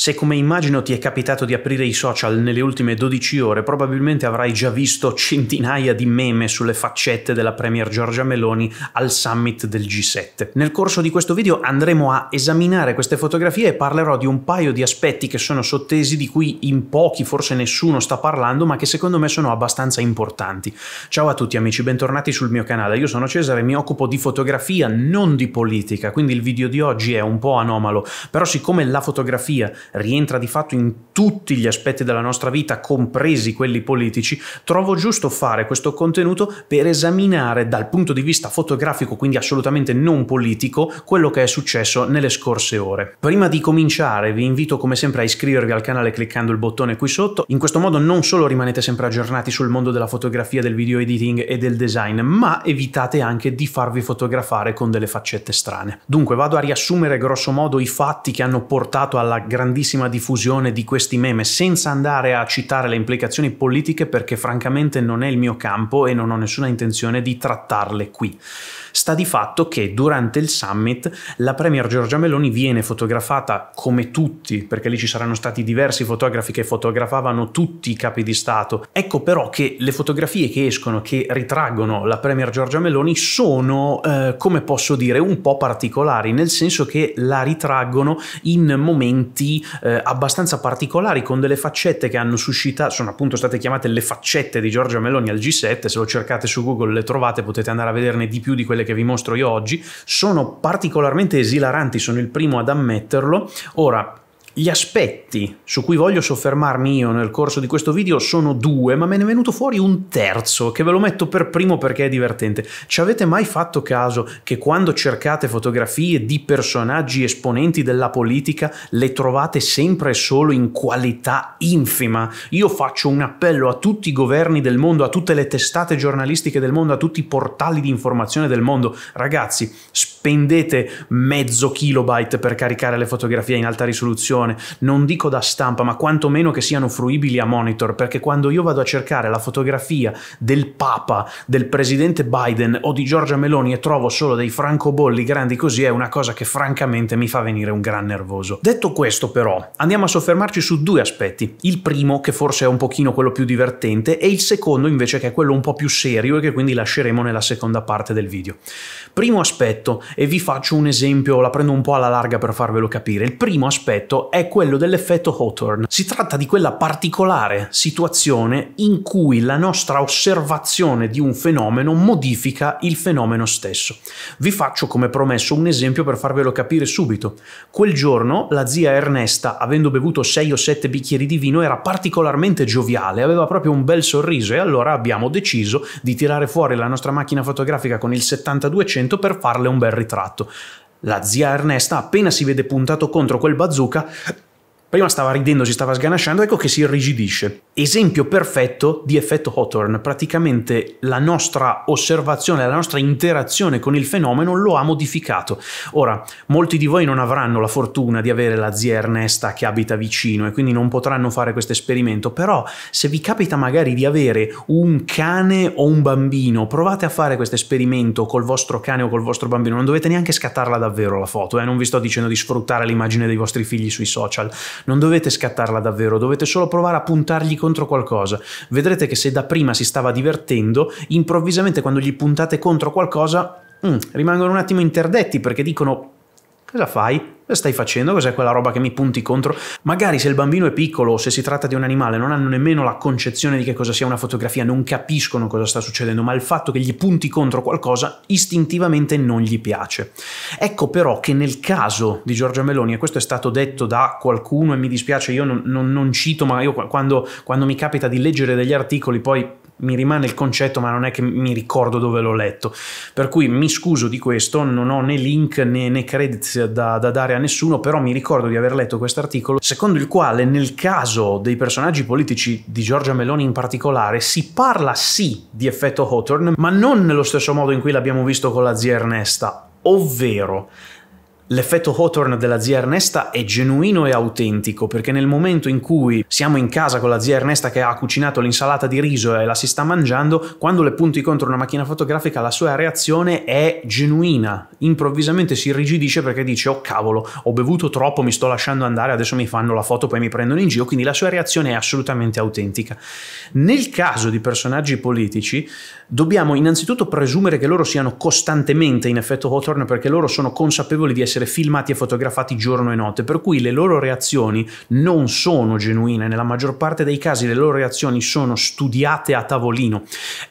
Se come immagino ti è capitato di aprire i social nelle ultime 12 ore, probabilmente avrai già visto centinaia di meme sulle faccette della Premier Giorgia Meloni al summit del G7. Nel corso di questo video andremo a esaminare queste fotografie e parlerò di un paio di aspetti che sono sottesi, di cui in pochi, forse nessuno sta parlando, ma che secondo me sono abbastanza importanti. Ciao a tutti amici, bentornati sul mio canale. Io sono Cesare e mi occupo di fotografia, non di politica, quindi il video di oggi è un po' anomalo, però siccome la fotografia rientra di fatto in tutti gli aspetti della nostra vita, compresi quelli politici, trovo giusto fare questo contenuto per esaminare dal punto di vista fotografico, quindi assolutamente non politico, quello che è successo nelle scorse ore. Prima di cominciare vi invito come sempre a iscrivervi al canale cliccando il bottone qui sotto, in questo modo non solo rimanete sempre aggiornati sul mondo della fotografia, del video editing e del design, ma evitate anche di farvi fotografare con delle faccette strane. Dunque vado a riassumere grosso modo i fatti che hanno portato alla grandissima grandissima diffusione di questi meme senza andare a citare le implicazioni politiche perché francamente non è il mio campo e non ho nessuna intenzione di trattarle qui. Sta di fatto che durante il summit la Premier Giorgia Meloni viene fotografata come tutti, perché lì ci saranno stati diversi fotografi che fotografavano tutti i capi di Stato. Ecco però che le fotografie che escono, che ritraggono la Premier Giorgia Meloni, sono, eh, come posso dire, un po' particolari, nel senso che la ritraggono in momenti eh, abbastanza particolari con delle faccette che hanno suscitato, sono appunto state chiamate le faccette di Giorgio Meloni al G7, se lo cercate su Google le trovate, potete andare a vederne di più di quelle che vi mostro io oggi, sono particolarmente esilaranti, sono il primo ad ammetterlo. Ora, gli aspetti su cui voglio soffermarmi io nel corso di questo video sono due, ma me ne è venuto fuori un terzo, che ve lo metto per primo perché è divertente. Ci avete mai fatto caso che quando cercate fotografie di personaggi esponenti della politica le trovate sempre e solo in qualità infima? Io faccio un appello a tutti i governi del mondo, a tutte le testate giornalistiche del mondo, a tutti i portali di informazione del mondo. Ragazzi, spendete mezzo kilobyte per caricare le fotografie in alta risoluzione televisione, non dico da stampa, ma quantomeno che siano fruibili a monitor, perché quando io vado a cercare la fotografia del Papa, del presidente Biden o di Giorgia Meloni e trovo solo dei francobolli grandi così è una cosa che francamente mi fa venire un gran nervoso. Detto questo però, andiamo a soffermarci su due aspetti. Il primo, che forse è un pochino quello più divertente, e il secondo invece che è quello un po' più serio e che quindi lasceremo nella seconda parte del video. Primo aspetto, e vi faccio un esempio, la prendo un po' alla larga per farvelo capire, il primo aspetto è è quello dell'effetto Hawthorne. Si tratta di quella particolare situazione in cui la nostra osservazione di un fenomeno modifica il fenomeno stesso. Vi faccio come promesso un esempio per farvelo capire subito. Quel giorno la zia Ernesta, avendo bevuto 6 o 7 bicchieri di vino, era particolarmente gioviale, aveva proprio un bel sorriso e allora abbiamo deciso di tirare fuori la nostra macchina fotografica con il 7200 per farle un bel ritratto. La zia Ernesta, appena si vede puntato contro quel bazooka, Prima stava ridendo, si stava sganasciando, ecco che si irrigidisce. Esempio perfetto di effetto Hawthorne. Praticamente la nostra osservazione, la nostra interazione con il fenomeno lo ha modificato. Ora, molti di voi non avranno la fortuna di avere la zia Ernesta che abita vicino e quindi non potranno fare questo esperimento, però se vi capita magari di avere un cane o un bambino, provate a fare questo esperimento col vostro cane o col vostro bambino. Non dovete neanche scattarla davvero la foto, eh? non vi sto dicendo di sfruttare l'immagine dei vostri figli sui social non dovete scattarla davvero, dovete solo provare a puntargli contro qualcosa. Vedrete che se da prima si stava divertendo, improvvisamente quando gli puntate contro qualcosa, mm, rimangono un attimo interdetti perché dicono cosa fai? Eh, stai facendo? Cos'è quella roba che mi punti contro? Magari se il bambino è piccolo o se si tratta di un animale non hanno nemmeno la concezione di che cosa sia una fotografia, non capiscono cosa sta succedendo, ma il fatto che gli punti contro qualcosa istintivamente non gli piace. Ecco però che nel caso di Giorgia Meloni, e questo è stato detto da qualcuno e mi dispiace, io non, non, non cito, ma io quando, quando mi capita di leggere degli articoli poi mi rimane il concetto, ma non è che mi ricordo dove l'ho letto. Per cui mi scuso di questo, non ho né link né, né credits da, da, dare a nessuno, però mi ricordo di aver letto questo articolo, secondo il quale nel caso dei personaggi politici di Giorgia Meloni in particolare si parla sì di effetto Hawthorne, ma non nello stesso modo in cui l'abbiamo visto con la zia Ernesta, ovvero L'effetto Hawthorne della zia Ernesta è genuino e autentico, perché nel momento in cui siamo in casa con la zia Ernesta che ha cucinato l'insalata di riso e la si sta mangiando, quando le punti contro una macchina fotografica la sua reazione è genuina, improvvisamente si irrigidisce perché dice oh cavolo, ho bevuto troppo, mi sto lasciando andare, adesso mi fanno la foto, poi mi prendono in giro, quindi la sua reazione è assolutamente autentica. Nel caso di personaggi politici, dobbiamo innanzitutto presumere che loro siano costantemente in effetto Hawthorne perché loro sono consapevoli di essere essere filmati e fotografati giorno e notte, per cui le loro reazioni non sono genuine, nella maggior parte dei casi le loro reazioni sono studiate a tavolino.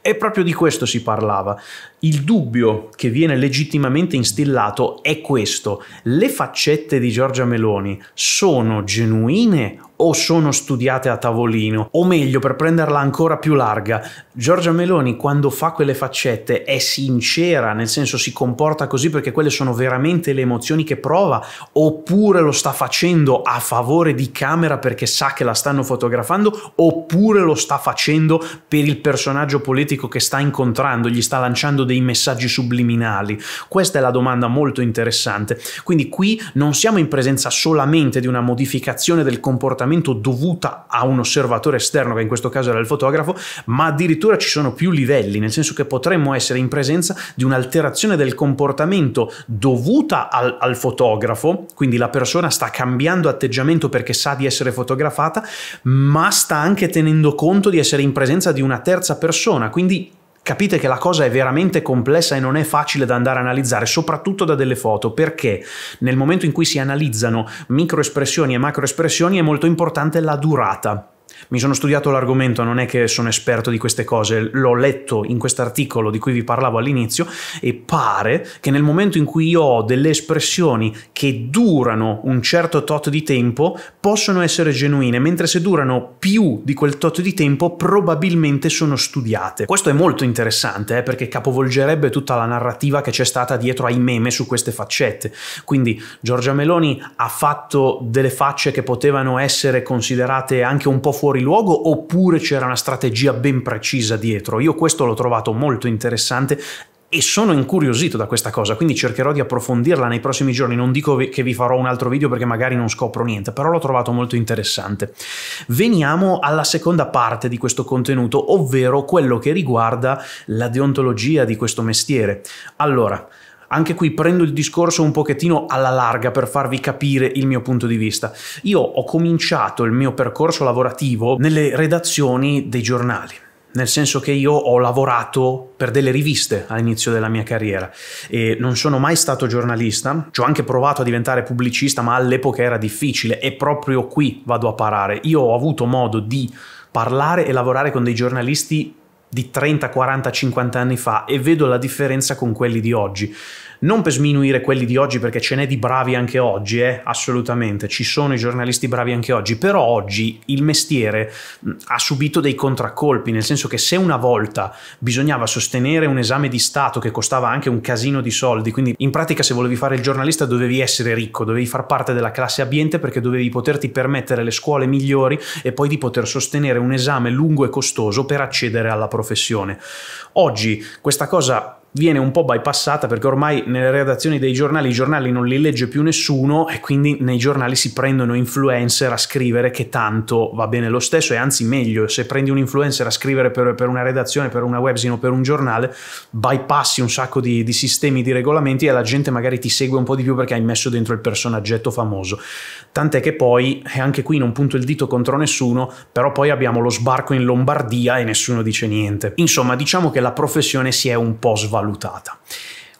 E proprio di questo si parlava. Il dubbio che viene legittimamente instillato è questo. Le faccette di Giorgia Meloni sono genuine o sono studiate a tavolino? O meglio, per prenderla ancora più larga, Giorgia Meloni quando fa quelle faccette è sincera, nel senso si comporta così perché quelle sono veramente le emozioni che prova, oppure lo sta facendo a favore di camera perché sa che la stanno fotografando, oppure lo sta facendo per il personaggio politico che sta incontrando, gli sta lanciando dei dei messaggi subliminali? Questa è la domanda molto interessante. Quindi qui non siamo in presenza solamente di una modificazione del comportamento dovuta a un osservatore esterno, che in questo caso era il fotografo, ma addirittura ci sono più livelli, nel senso che potremmo essere in presenza di un'alterazione del comportamento dovuta al, al fotografo, quindi la persona sta cambiando atteggiamento perché sa di essere fotografata, ma sta anche tenendo conto di essere in presenza di una terza persona, quindi capite che la cosa è veramente complessa e non è facile da andare a analizzare, soprattutto da delle foto, perché nel momento in cui si analizzano microespressioni e macroespressioni è molto importante la durata. Mi sono studiato l'argomento, non è che sono esperto di queste cose, l'ho letto in questo articolo di cui vi parlavo all'inizio e pare che nel momento in cui io ho delle espressioni che durano un certo tot di tempo possono essere genuine, mentre se durano più di quel tot di tempo probabilmente sono studiate. Questo è molto interessante eh, perché capovolgerebbe tutta la narrativa che c'è stata dietro ai meme su queste faccette. Quindi Giorgia Meloni ha fatto delle facce che potevano essere considerate anche un po' fuori luogo oppure c'era una strategia ben precisa dietro. Io questo l'ho trovato molto interessante e sono incuriosito da questa cosa, quindi cercherò di approfondirla nei prossimi giorni. Non dico che vi farò un altro video perché magari non scopro niente, però l'ho trovato molto interessante. Veniamo alla seconda parte di questo contenuto, ovvero quello che riguarda la deontologia di questo mestiere. Allora, anche qui prendo il discorso un pochettino alla larga per farvi capire il mio punto di vista. Io ho cominciato il mio percorso lavorativo nelle redazioni dei giornali nel senso che io ho lavorato per delle riviste all'inizio della mia carriera e non sono mai stato giornalista, ci ho anche provato a diventare pubblicista, ma all'epoca era difficile e proprio qui vado a parare. Io ho avuto modo di parlare e lavorare con dei giornalisti di 30, 40, 50 anni fa e vedo la differenza con quelli di oggi non per sminuire quelli di oggi perché ce n'è di bravi anche oggi, eh? assolutamente, ci sono i giornalisti bravi anche oggi, però oggi il mestiere ha subito dei contraccolpi, nel senso che se una volta bisognava sostenere un esame di Stato che costava anche un casino di soldi, quindi in pratica se volevi fare il giornalista dovevi essere ricco, dovevi far parte della classe ambiente perché dovevi poterti permettere le scuole migliori e poi di poter sostenere un esame lungo e costoso per accedere alla professione. Oggi questa cosa viene un po' bypassata perché ormai nelle redazioni dei giornali i giornali non li legge più nessuno e quindi nei giornali si prendono influencer a scrivere che tanto va bene lo stesso e anzi meglio, se prendi un influencer a scrivere per, per una redazione, per una webzine o per un giornale, bypassi un sacco di, di sistemi, di regolamenti e la gente magari ti segue un po' di più perché hai messo dentro il personaggetto famoso. Tant'è che poi, e anche qui non punto il dito contro nessuno, però poi abbiamo lo sbarco in Lombardia e nessuno dice niente. Insomma, diciamo che la professione si è un po' svalutata valutata.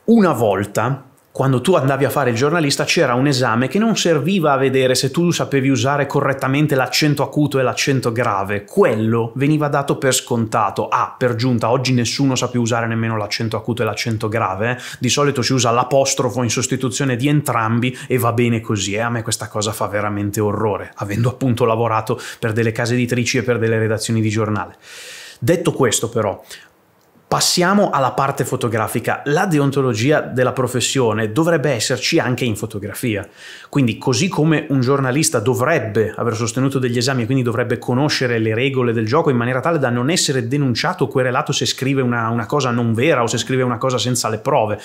Una volta quando tu andavi a fare il giornalista c'era un esame che non serviva a vedere se tu sapevi usare correttamente l'accento acuto e l'accento grave, quello veniva dato per scontato. Ah, per giunta, oggi nessuno sa più usare nemmeno l'accento acuto e l'accento grave, eh? di solito si usa l'apostrofo in sostituzione di entrambi e va bene così, E eh? a me questa cosa fa veramente orrore, avendo appunto lavorato per delle case editrici e per delle redazioni di giornale. Detto questo però, Passiamo alla parte fotografica. La deontologia della professione dovrebbe esserci anche in fotografia. Quindi, così come un giornalista dovrebbe aver sostenuto degli esami e quindi dovrebbe conoscere le regole del gioco in maniera tale da non essere denunciato o querelato se scrive una, una cosa non vera o se scrive una cosa senza le prove.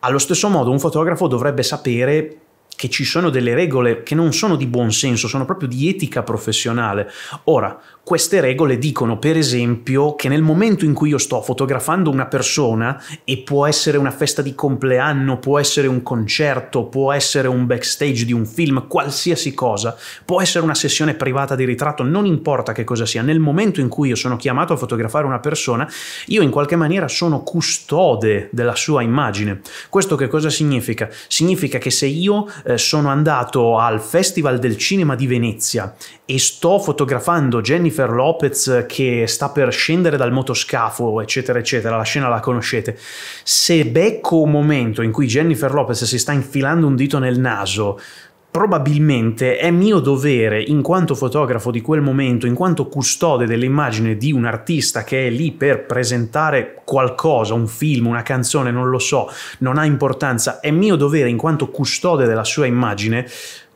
Allo stesso modo, un fotografo dovrebbe sapere che ci sono delle regole che non sono di buon senso, sono proprio di etica professionale. Ora, queste regole dicono, per esempio, che nel momento in cui io sto fotografando una persona, e può essere una festa di compleanno, può essere un concerto, può essere un backstage di un film, qualsiasi cosa, può essere una sessione privata di ritratto, non importa che cosa sia, nel momento in cui io sono chiamato a fotografare una persona, io in qualche maniera sono custode della sua immagine. Questo che cosa significa? Significa che se io eh, sono andato al Festival del Cinema di Venezia e sto fotografando Jennifer Lopez che sta per scendere dal motoscafo, eccetera, eccetera, la scena la conoscete, se becco un momento in cui Jennifer Lopez si sta infilando un dito nel naso, probabilmente è mio dovere, in quanto fotografo di quel momento, in quanto custode dell'immagine di un artista che è lì per presentare qualcosa, un film, una canzone, non lo so, non ha importanza, è mio dovere, in quanto custode della sua immagine,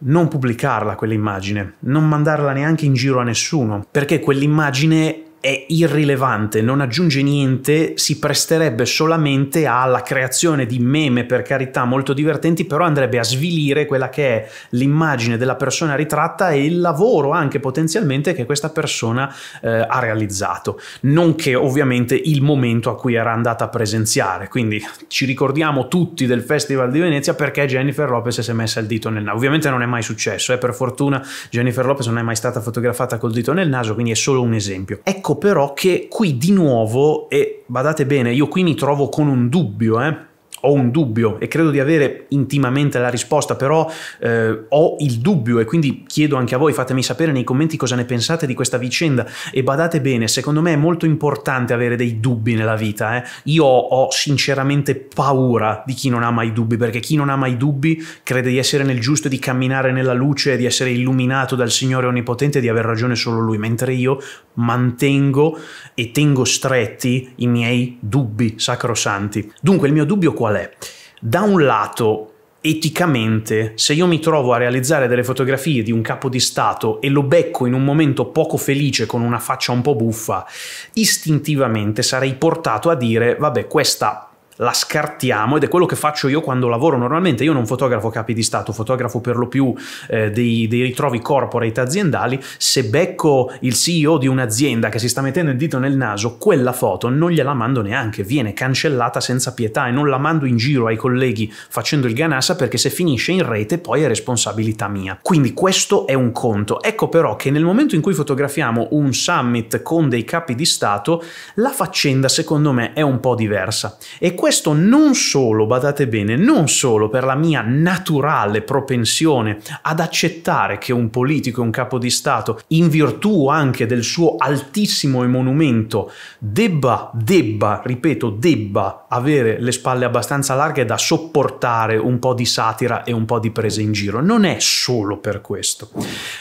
non pubblicarla quell'immagine, non mandarla neanche in giro a nessuno, perché quell'immagine è irrilevante, non aggiunge niente, si presterebbe solamente alla creazione di meme per carità molto divertenti, però andrebbe a svilire quella che è l'immagine della persona ritratta e il lavoro anche potenzialmente che questa persona eh, ha realizzato, nonché ovviamente il momento a cui era andata a presenziare. Quindi ci ricordiamo tutti del Festival di Venezia perché Jennifer Lopez si è messa il dito nel naso. Ovviamente non è mai successo, eh, per fortuna Jennifer Lopez non è mai stata fotografata col dito nel naso, quindi è solo un esempio. Ecco dico però che qui di nuovo, e badate bene, io qui mi trovo con un dubbio, eh, ho un dubbio e credo di avere intimamente la risposta, però eh, ho il dubbio e quindi chiedo anche a voi, fatemi sapere nei commenti cosa ne pensate di questa vicenda e badate bene, secondo me è molto importante avere dei dubbi nella vita. Eh. Io ho sinceramente paura di chi non ha mai dubbi, perché chi non ha mai dubbi crede di essere nel giusto, e di camminare nella luce, e di essere illuminato dal Signore Onnipotente e di aver ragione solo Lui, mentre io mantengo e tengo stretti i miei dubbi sacrosanti. Dunque il mio dubbio qual qual è? Da un lato eticamente, se io mi trovo a realizzare delle fotografie di un capo di Stato e lo becco in un momento poco felice con una faccia un po' buffa, istintivamente sarei portato a dire, vabbè, questa la scartiamo ed è quello che faccio io quando lavoro normalmente. Io non fotografo capi di Stato, fotografo per lo più eh, dei, dei, ritrovi corporate aziendali. Se becco il CEO di un'azienda che si sta mettendo il dito nel naso, quella foto non gliela mando neanche, viene cancellata senza pietà e non la mando in giro ai colleghi facendo il ganassa perché se finisce in rete poi è responsabilità mia. Quindi questo è un conto. Ecco però che nel momento in cui fotografiamo un summit con dei capi di Stato, la faccenda secondo me è un po' diversa. E questo questo non solo, badate bene, non solo per la mia naturale propensione ad accettare che un politico e un capo di Stato, in virtù anche del suo altissimo monumento, debba, debba, ripeto, debba avere le spalle abbastanza larghe da sopportare un po' di satira e un po' di prese in giro. Non è solo per questo,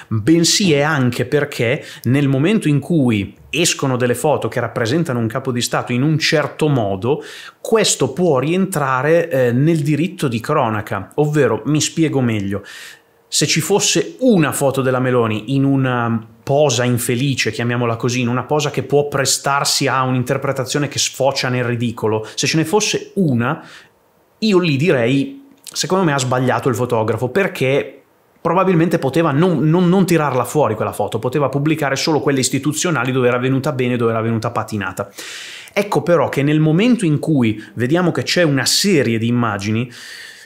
bensì è anche perché nel momento in cui escono delle foto che rappresentano un capo di Stato in un certo modo, questo può rientrare eh, nel diritto di cronaca, ovvero mi spiego meglio. Se ci fosse una foto della Meloni in una posa infelice, chiamiamola così, in una posa che può prestarsi a un'interpretazione che sfocia nel ridicolo, se ce ne fosse una, io lì direi, secondo me ha sbagliato il fotografo, perché probabilmente poteva non, non, non, tirarla fuori quella foto, poteva pubblicare solo quelle istituzionali dove era venuta bene, dove era venuta patinata. Ecco però che nel momento in cui vediamo che c'è una serie di immagini,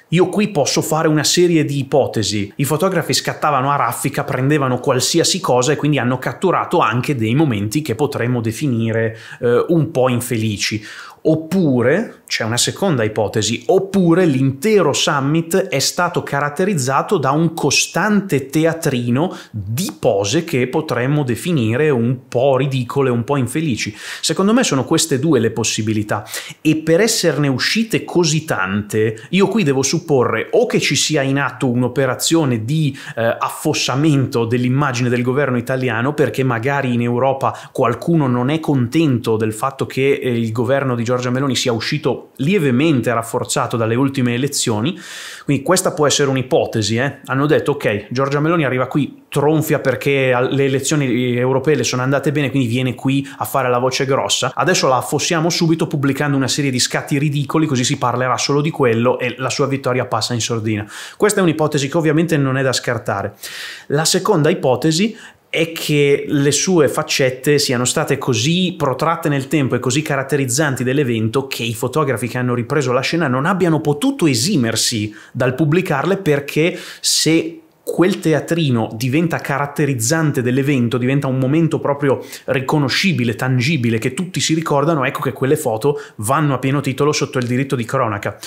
io qui posso fare una serie di ipotesi. I fotografi scattavano a raffica, prendevano qualsiasi cosa e quindi hanno catturato anche dei momenti che potremmo definire eh, un po' infelici. Oppure, c'è una seconda ipotesi, oppure l'intero summit è stato caratterizzato da un costante teatrino di pose che potremmo definire un po' ridicole, un po' infelici. Secondo me sono queste due le possibilità e per esserne uscite così tante, io qui devo supporre o che ci sia in atto un'operazione di eh, affossamento dell'immagine del governo italiano perché magari in Europa qualcuno non è contento del fatto che eh, il governo di Giorgia Meloni sia uscito lievemente rafforzato dalle ultime elezioni, quindi questa può essere un'ipotesi. Eh? Hanno detto ok, Giorgia Meloni arriva qui, tronfia perché le elezioni eh, europee le sono andate bene, quindi viene qui a fare la voce grossa. Adesso la affossiamo subito pubblicando una serie di scatti ridicoli, così si parlerà solo di quello e la sua vittoria passa in sordina. Questa è un'ipotesi che ovviamente non è da scartare. La seconda ipotesi è che le sue faccette siano state così protratte nel tempo e così caratterizzanti dell'evento che i fotografi che hanno ripreso la scena non abbiano potuto esimersi dal pubblicarle perché se quel teatrino diventa caratterizzante dell'evento, diventa un momento proprio riconoscibile, tangibile, che tutti si ricordano, ecco che quelle foto vanno a pieno titolo sotto il diritto di cronaca.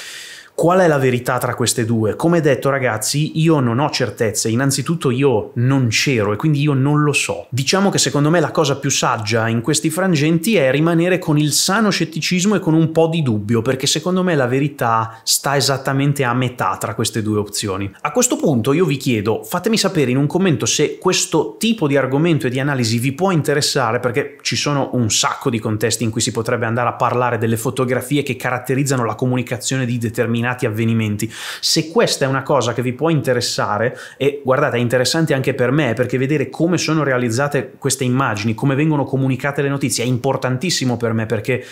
Qual è la verità tra queste due? Come detto ragazzi, io non ho certezze, innanzitutto io non c'ero e quindi io non lo so. Diciamo che secondo me la cosa più saggia in questi frangenti è rimanere con il sano scetticismo e con un po' di dubbio, perché secondo me la verità sta esattamente a metà tra queste due opzioni. A questo punto io vi chiedo, fatemi sapere in un commento se questo tipo di argomento e di analisi vi può interessare, perché ci sono un sacco di contesti in cui si potrebbe andare a parlare delle fotografie che caratterizzano la comunicazione di determinati determinati avvenimenti. Se questa è una cosa che vi può interessare, e guardate, è interessante anche per me, perché vedere come sono realizzate queste immagini, come vengono comunicate le notizie, è importantissimo per me perché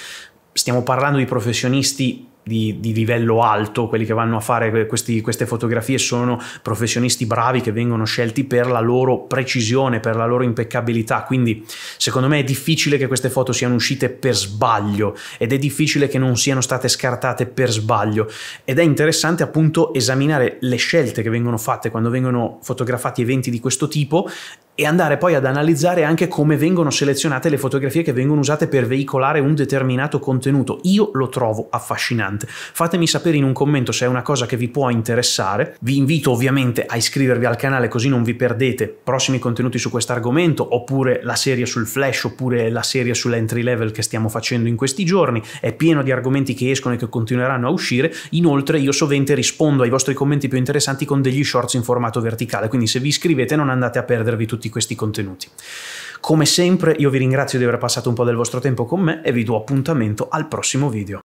stiamo parlando di professionisti di, di, livello alto, quelli che vanno a fare questi, queste fotografie sono professionisti bravi che vengono scelti per la loro precisione, per la loro impeccabilità, quindi secondo me è difficile che queste foto siano uscite per sbaglio ed è difficile che non siano state scartate per sbaglio ed è interessante appunto esaminare le scelte che vengono fatte quando vengono fotografati eventi di questo tipo e andare poi ad analizzare anche come vengono selezionate le fotografie che vengono usate per veicolare un determinato contenuto. Io lo trovo affascinante. Fatemi sapere in un commento se è una cosa che vi può interessare. Vi invito ovviamente a iscrivervi al canale così non vi perdete prossimi contenuti su questo argomento, oppure la serie sul flash, oppure la serie sull'entry level che stiamo facendo in questi giorni. È pieno di argomenti che escono e che continueranno a uscire. Inoltre io sovente rispondo ai vostri commenti più interessanti con degli shorts in formato verticale, quindi se vi iscrivete non andate a perdervi tutti tutti questi contenuti. Come sempre io vi ringrazio di aver passato un po' del vostro tempo con me e vi do appuntamento al prossimo video.